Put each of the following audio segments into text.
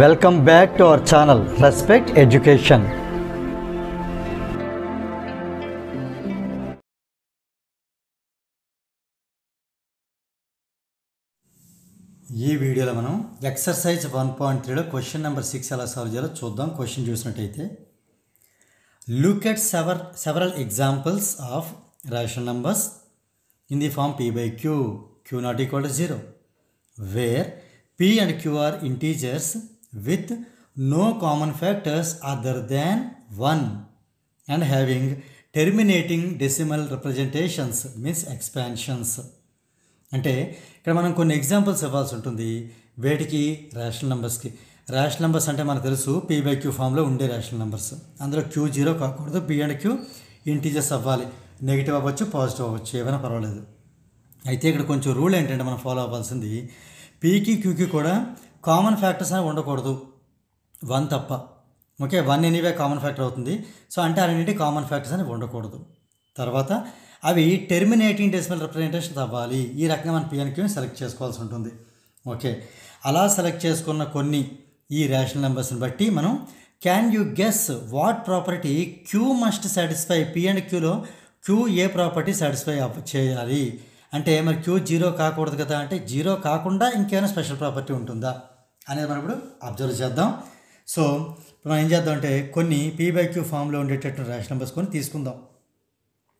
welcome back to our channel respect education ఈ వీడియోలో మనం ఎక్సర్సైజ్ వన్ పాయింట్ త్రీలో క్వశ్చన్ నెంబర్ సిక్స్ ఎలా సాల్వ్ చేయాలో చూద్దాం క్వశ్చన్ చూసినట్టయితే look at sever several examples of ration numbers in the form P by Q Q not equal to zero where P and Q are integers with no common factors other than one and having terminating decimal representations means expansions అంటే ఇక్కడ మనం కొన్ని examples ఇవ్వాల్సి ఉంటుంది వేటికి rational నెంబర్స్కి rational numbers అంటే మనకు తెలుసు పీ బై క్యూ ఫామ్లో ఉండే రేషనల్ నెంబర్స్ అందులో క్యూ జీరో కాకూడదు పీ అండ్ క్యూ ఇంటీజర్స్ అవ్వాలి నెగిటివ్ అవ్వచ్చు పాజిటివ్ అవ్వచ్చు ఏమైనా పర్వాలేదు అయితే ఇక్కడ కొంచెం రూల్ ఏంటంటే మనం ఫాలో అవ్వాల్సింది పీకి క్యూకి కూడా కామన్ ఫ్యాక్టర్స్ అనేవి ఉండకూడదు వన్ తప్ప okay one anyway common factor అవుతుంది సో అంటే అన్నింటి కామన్ ఫ్యాక్టర్స్ అనేవి ఉండకూడదు తర్వాత అవి టెర్మినేటింగ్ డెసిమల్ రిప్రజెంటేషన్ అవ్వాలి ఈ రకంగా మనం పిఎన్క్యూని సెలెక్ట్ చేసుకోవాల్సి ఉంటుంది ఓకే అలా సెలెక్ట్ చేసుకున్న కొన్ని ఈ రేషనల్ నెంబర్స్ని బట్టి మనం can you guess what property Q must satisfy P క్యూలో క్యూ ఏ ప్రాపర్టీ సాటిస్ఫై చేయాలి అంటే మరి క్యూ జీరో కాకూడదు కదా అంటే జీరో కాకుండా ఇంకేమైనా స్పెషల్ ప్రాపర్టీ ఉంటుందా అనేది మనం ఇప్పుడు అబ్జర్వ్ చేద్దాం సో మనం ఏం చేద్దాం అంటే కొన్ని పీ బై క్యూ ఫామ్లో ఉండేటట్టు రేషన్ నెంబర్స్ కొన్ని తీసుకుందాం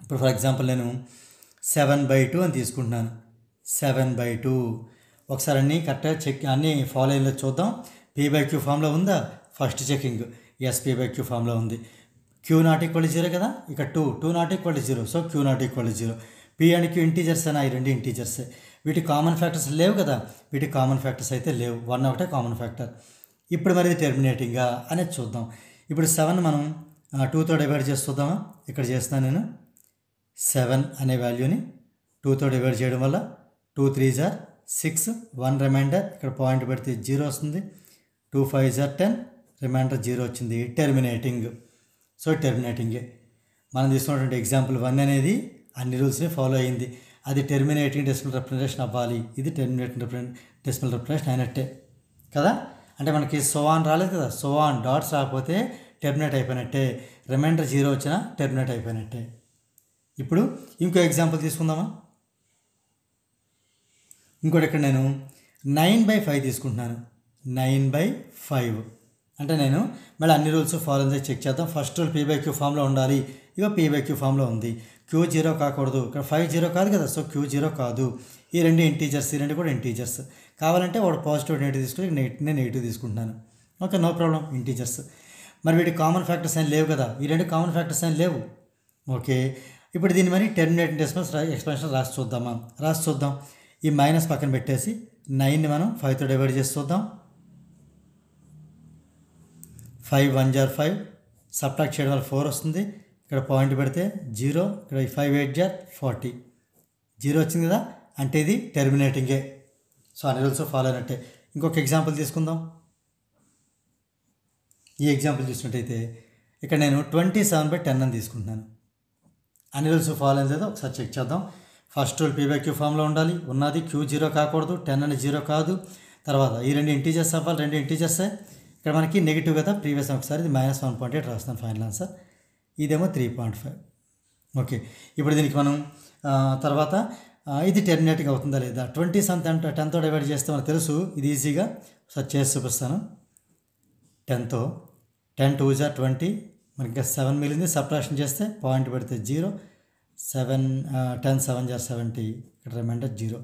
ఇప్పుడు ఫర్ ఎగ్జాంపుల్ నేను సెవెన్ బై టూ అని తీసుకుంటున్నాను సెవెన్ బై టూ ఒకసారి అన్నీ కరెక్ట్గా చెక్ అన్నీ ఫాలో అయ్యేలా చూద్దాం పీ బై క్యూ ఫామ్లో ఉందా first checking as P by Q ఫామ్లో ఉంది క్యూ నాట్ ఈక్వల్ జీరో కదా ఇక two two not equal zero so Q not equal zero P and Q integers అని ఈ రెండు ఇంటీజర్సే వీటి కామన్ ఫ్యాక్టర్స్ లేవు కదా వీటి కామన్ ఫ్యాక్టర్స్ అయితే లేవు వన్ ఒకటే కామన్ ఫ్యాక్టర్ ఇప్పుడు మరి టెర్మినేటింగ్గా అనేది చూద్దాం ఇప్పుడు సెవెన్ మనం టూతో డివైడ్ చేసి చూద్దామా ఇక్కడ చేస్తున్నాను నేను సెవెన్ అనే వాల్యూని టూతో డివైడ్ చేయడం వల్ల టూ త్రీ జార్ సిక్స్ వన్ రిమైండర్ ఇక్కడ పాయింట్ పెడితే జీరో వస్తుంది టూ ఫైవ్ జార్ టెన్ రిమైండర్ జీరో వచ్చింది టెర్మినేటింగ్ సో టెర్మినేటింగే మనం తీసుకున్నటువంటి ఎగ్జాంపుల్ వన్ అనేది అన్ని రూల్స్ని ఫాలో అయ్యింది అది టెర్మినేటింగ్ డెసిమల్ రిప్రజెంటేషన్ అవ్వాలి ఇది టెర్మినేటింగ్ డెసిమల్ రిప్రజెంటేషన్ అయినట్టే కదా అంటే మనకి సోవాన్ రాలేదు కదా సోవాన్ డాట్స్ రాకపోతే టెర్మినేట్ అయిపోయినట్టే రిమైండర్ జీరో వచ్చినా టెర్మినేట్ అయిపోయినట్టే ఇప్పుడు ఇంకో ఎగ్జాంపుల్ తీసుకుందామా ఇంకోటి ఇక్కడ నేను నైన్ బై ఫైవ్ తీసుకుంటున్నాను నైన్ బై ఫైవ్ అంటే నేను మళ్ళీ అన్ని రూల్స్ ఫాలో చేసి చెక్ చేద్దాం ఫస్ట్ రూల్ పీ క్యూ ఫామ్లో ఉండాలి ఇక పీ బై క్యూ ఫామ్లో ఉంది క్యూ జీరో కాకూడదు ఇక్కడ ఫైవ్ జీరో కాదు కదా సో క్యూ జీరో కాదు ఈ రెండు ఇంటీజర్స్ ఈ రెండు కూడా ఇంటీజర్స్ కావాలంటే వాడు పాజిటివ్ నెగిటివ్ నెగిట్ నేను నెగిటివ్ తీసుకుంటున్నాను ఓకే నో ప్రాబ్లం ఇంటీజర్స్ మరి వీటి కామన్ ఫ్యాక్టర్స్ ఏం లేవు కదా ఈ రెండు కామన్ ఫ్యాక్టర్స్ ఏం లేవు ఓకే ఇప్పుడు దీని మరి టెర్మినేట్ డెసిమల్స్ ఎక్స్పెన్షన్ రాసి చూద్దామా రాసి చూద్దాం ఈ మైనస్ పక్కన పెట్టేసి నైన్ని మనం ఫైవ్తో డివైడ్ చేసి చూద్దాం ఫైవ్ వన్ జార్ ఫైవ్ సబ్ట్రాక్ట్ చేయడం వల్ల ఫోర్ వస్తుంది ఇక్కడ పాయింట్ పెడితే జీరో ఇక్కడ ఫైవ్ ఎయిట్ జార్ ఫార్టీ జీరో వచ్చింది కదా అంటే ఇది టెర్మినేటింగే సో అన్ని రూల్స్ ఫాలో అయినట్టే ఇంకొక ఎగ్జాంపుల్ తీసుకుందాం ఈ ఎగ్జాంపుల్ చూసినట్టయితే ఇక్కడ నేను ట్వంటీ సెవెన్ బై టెన్ అని తీసుకుంటున్నాను అన్ని రూల్స్ ఫాలో అయిన లేదా ఒకసారి చెక్ చేద్దాం ఫస్ట్ రూల్ పీబై క్యూ ఫామ్లో ఉండాలి ఉన్నది క్యూ జీరో కాకూడదు టెన్ అని జీరో కాదు తర్వాత ఈ రెండు ఇంటీజర్స్ అవ్వాలి రెండు ఇంటీజర్సే ఇక్కడ మనకి నెగిటివ్ కదా ప్రీవియస్ ఒకసారి ఇది మైనస్ వన్ పాయింట్ ఎయిట్ రాస్తాను ఫైనల్ ఆన్సర్ ఇదేమో త్రీ పాయింట్ ఫైవ్ ఓకే ఇప్పుడు దీనికి మనం తర్వాత ఇది టెర్మినేటింగ్ అవుతుందా లేదా ట్వంటీ సంత్ అంటే టెన్తో డివైడ్ చేస్తే మనకు తెలుసు ఇది ఈజీగా సార్ చేసి చూపిస్తాను టెన్తో టెన్ టూ జా ట్వంటీ మనకి ఇంకా సెవెన్ మిగిలింది సప్రాక్షన్ చేస్తే పాయింట్ పెడితే జీరో సెవెన్ టెన్ సెవెన్ జార్ సెవెంటీ ఇక్కడ రిమైండర్ జీరో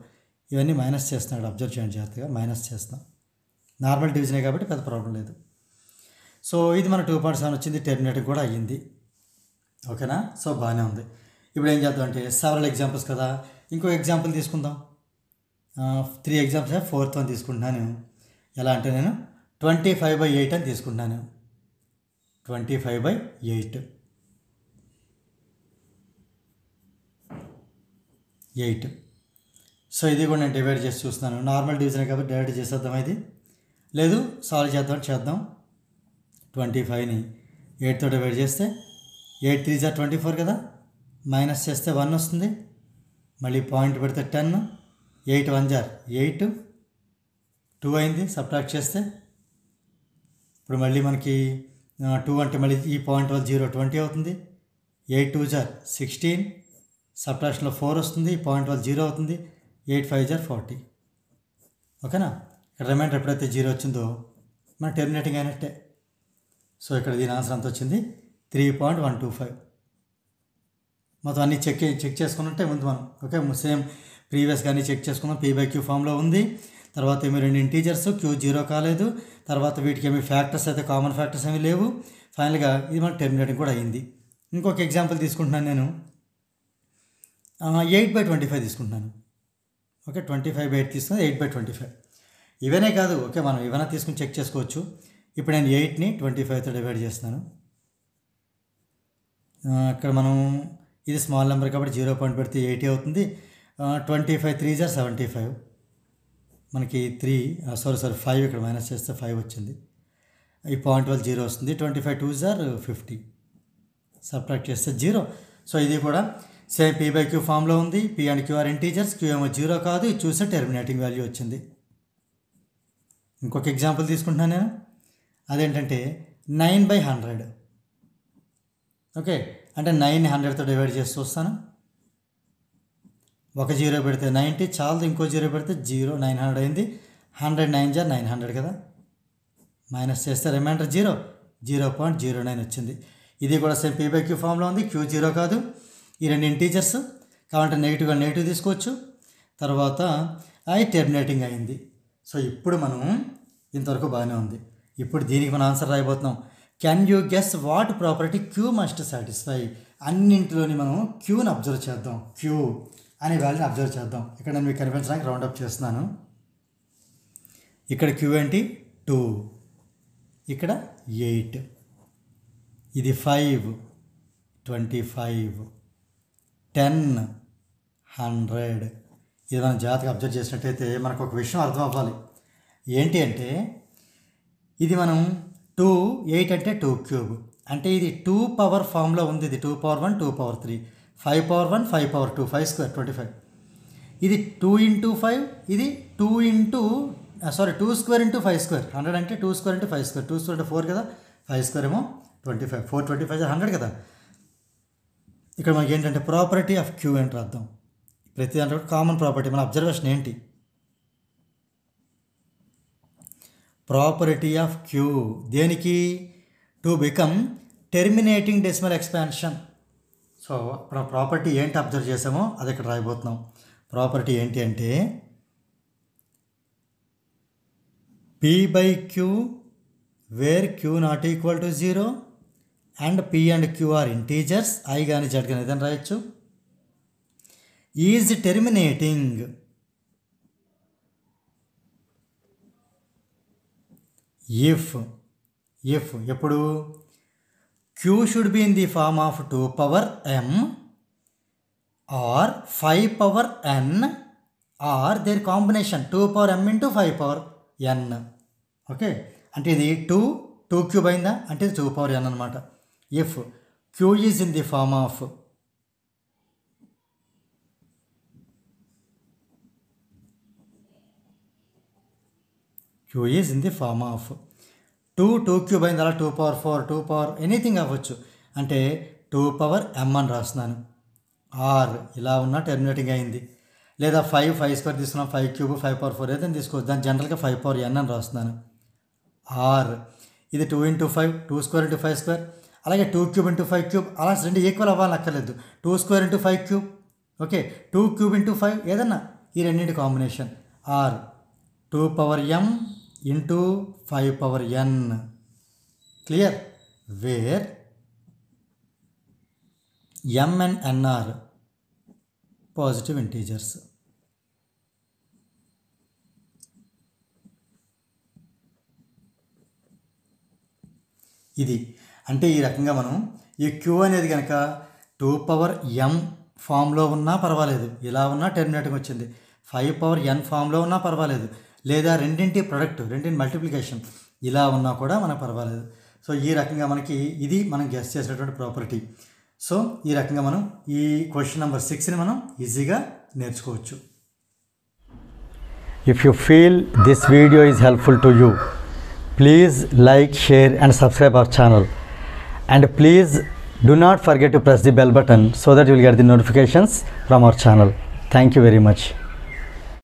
ఇవన్నీ మైనస్ చేస్తున్నాడు అబ్జర్వ్ చేయండి జాగ్రత్తగా మైనస్ చేస్తాం నార్మల్ డివిజనే కాబట్టి పెద్ద ప్రాబ్లం లేదు సో ఇది మన టూ పాయింట్ సెవెన్ వచ్చింది టెర్మినేటింగ్ కూడా అయ్యింది ఓకేనా సో బాగానే ఉంది ఇప్పుడు ఏం చేద్దాం అంటే సెవరల్ ఎగ్జాంపుల్స్ కదా ఇంకో ఎగ్జాంపుల్ తీసుకుందాం త్రీ ఎగ్జాంపుల్స్ ఫోర్త్ వన్ తీసుకుంటున్నాను ఎలా అంటే నేను ట్వంటీ ఫైవ్ బై ఎయిట్ అని తీసుకుంటున్నాను twenty five by eight eight so ఇది కూడా నేను డివైడ్ చేసి చూస్తున్నాను నార్మల్ డివిజన్ కాబట్టి డివైడ్ చేసేద్దాం ఇది లేదు సాల్వ్ చేద్దాం చేద్దాం ట్వంటీ ఫైవ్ని ఎయిట్తో డివైడ్ చేస్తే ఎయిట్ త్రీ జా ట్వంటీ ఫోర్ కదా మైనస్ చేస్తే వన్ వస్తుంది మళ్ళీ పాయింట్ పెడితే టెన్ ఎయిట్ వన్ జార్ ఎయిట్ టూ అయింది సబ్ట్రాక్ట్ చేస్తే ఇప్పుడు మళ్ళీ మనకి టూ అంటే మళ్ళీ ఈ పాయింట్ వల్ల జీరో ట్వంటీ అవుతుంది ఎయిట్ టూ జార్ సిక్స్టీన్ సబ్ట్రాక్షన్లో ఫోర్ వస్తుంది ఈ పాయింట్ వల్ల జీరో అవుతుంది ఎయిట్ ఫైవ్ జార్ ఫార్టీ ఓకేనా ఇక్కడ రిమైండర్ ఎప్పుడైతే జీరో వచ్చిందో మన టెర్మినేటింగ్ అయినట్టే సో ఇక్కడ దీని ఆన్సర్ అంత వచ్చింది three point one two five మొత్తం అన్నీ చెక్ చెక్ చేసుకున్నట్టే ఉంది మనం ఓకే సేమ్ ప్రీవియస్ కానీ చెక్ చేసుకున్నాం పీ క్యూ ఫామ్లో ఉంది తర్వాత ఏమి రెండు ఇంటీజర్స్ క్యూ జీరో కాలేదు తర్వాత వీటికి ఏమి ఫ్యాక్టర్స్ అయితే కామన్ ఫ్యాక్టర్స్ ఏమి లేవు ఫైనల్గా ఇది మనకు టెర్మినేటింగ్ కూడా అయింది ఇంకొక ఎగ్జాంపుల్ తీసుకుంటున్నాను నేను ఎయిట్ బై ట్వంటీ ఫైవ్ తీసుకుంటున్నాను okay twenty five by eight తీసుకున్నాను ఎయిట్ బై ట్వంటీ ఫైవ్ ఇవనే కాదు ఓకే మనం ఇవన్నీ తీసుకుని చెక్ చేసుకోవచ్చు ఇప్పుడు నేను ఎయిట్ని ట్వంటీ ఫైవ్తో డివైడ్ చేస్తున్నాను ఇక్కడ మనం ఇది స్మాల్ నెంబర్ కాబట్టి జీరో పాయింట్ పెడితే ఎయిటీ అవుతుంది ట్వంటీ ఫైవ్ త్రీ జార్ సెవెంటీ ఫైవ్ మనకి త్రీ సారీ సారీ ఫైవ్ ఇక్కడ మైనస్ చేస్తే ఫైవ్ వచ్చింది ఈ పాయింట్ వల్ల జీరో వస్తుంది ట్వంటీ ఫైవ్ టూ జార్ ఫిఫ్టీ సబ్ట్రాక్ట్ చేస్తే జీరో సో ఇది కూడా సేమ్ పీ బై క్యూ ఫామ్లో ఉంది P and Q are integers Q ఏమో జీరో కాదు ఇది చూస్తే టెర్మినేటింగ్ వాల్యూ వచ్చింది ఇంకొక ఎగ్జాంపుల్ తీసుకుంటున్నాను నేను అదేంటంటే నైన్ బై హండ్రెడ్ ఓకే అంటే నైన్ హండ్రెడ్తో డివైడ్ చేసి చూస్తాను ఒక జీరో పెడితే నైంటీ చాలదు ఇంకో జీరో పెడితే జీరో నైన్ హండ్రెడ్ అయింది హండ్రెడ్ నైన్ జా నైన్ హండ్రెడ్ కదా మైనస్ చేస్తే remainder zero zero point zero nine వచ్చింది ఇది కూడా సేమ్ పీబై క్యూ ఫామ్లో ఉంది క్యూ జీరో కాదు ఈ రెండు ఇంటీజర్స్ కాబట్టి నెగిటివ్గా నెగిటివ్ తీసుకోవచ్చు తర్వాత ఐ టెర్మినేటింగ్ అయింది సో ఇప్పుడు మనం ఇంతవరకు బాగానే ఉంది ఇప్పుడు దీనికి మనం ఆన్సర్ రాయబోతున్నాం can you guess what property Q must satisfy అన్నింటిలోని మనం క్యూని అబ్జర్వ్ చేద్దాం క్యూ అనే వాల్యూని అబ్జర్వ్ చేద్దాం ఇక్కడ నేను మీకు కనిపించడానికి రౌండ్ అప్ చేస్తున్నాను ఇక్కడ క్యూ ఏంటి టూ ఇక్కడ ఎయిట్ ఇది five twenty five ten hundred ఇది మనం జాతకం అబ్జర్వ్ చేసినట్టయితే మనకు ఒక విషయం అర్థం అవ్వాలి ఏంటి అంటే ఇది మనం టూ ఎయిట్ అంటే టూ క్యూబ్ అంటే ఇది టూ పవర్ ఫామ్లో ఉంది ఇది two power one two power three five power one five power two five square twenty five ఇది టూ ఇంటూ ఫైవ్ ఇది two into sorry two square into five square hundred అంటే two square into five square two square అంటే four కదా five square ఏమో twenty five four twenty five hundred కదా ఇక్కడ మనకి ఏంటంటే ప్రాపర్టీ ఆఫ్ క్యూ అని రాద్దాం ప్రతి దాంట్లో కామన్ ప్రాపర్టీ మన అబ్జర్వేషన్ ఏంటి ప్రాపర్టీ ఆఫ్ క్యూ దేనికి to become terminating decimal expansion so మనం ప్రాపర్టీ ఏంటి అబ్జర్వ్ చేసామో అది ఇక్కడ రాయబోతున్నాం ప్రాపర్టీ ఏంటి అంటే p by q where q not equal to zero and p and q are integers I కానీ జడ్ కానీ ఏదైనా రాయొచ్చు ఈజ్ టెర్మినేటింగ్ ఇఫ్ ఇఫ్ ఎప్పుడు q should be in the form of two power m or five power N R there combination two power m into five power n okay అంటే ఇది two two cube అయిందా అంటే two power n అనమాట if q is in the form of two is in the form of two two cube అయిన తర్వాత two power four two power anything అవ్వచ్చు అంటే two power ఎమ్ అని రాస్తున్నాను ఆర్ ఇలా ఉన్న టెర్మినేటింగ్ అయింది లేదా ఫైవ్ ఫైవ్ స్క్వేర్ తీసుకున్నాం five cube five power four ఏదైనా తీసుకోవచ్చు దాని జనరల్గా ఫైవ్ పవర్ ఎన్ అని రాస్తున్నాను ఆర్ ఇది two into five two square into five square అలాగే two cube into five cube అలా రెండు ఈక్వల్ అవ్వాలని అక్కర్లేదు two square into five cube okay two cube into five ఏదన్నా ఈ రెండింటి combination or two power m into five power n clear where m and n are positive integers ఇది అంటే ఈ రకంగా మనం ఈ క్యూ అనేది కనుక టూ పవర్ ఎం ఫామ్లో ఉన్నా పర్వాలేదు ఇలా ఉన్నా టెర్మినేటింగ్ వచ్చింది ఫైవ్ పవర్ ఎన్ ఫామ్లో ఉన్నా పర్వాలేదు లేదా రెండింటి ప్రొడక్ట్ రెండింటి మల్టిప్లికేషన్ ఇలా ఉన్నా కూడా మనకు పర్వాలేదు సో ఈ రకంగా మనకి ఇది మనం గెస్ట్ చేసినటువంటి ప్రాపర్టీ సో ఈ రకంగా మనం ఈ క్వశ్చన్ నెంబర్ సిక్స్ని మనం ఈజీగా నేర్చుకోవచ్చు if you feel this video is helpful to you please like share and subscribe our channel and please do not forget to press the bell button so that you get the notifications from our channel thank you very much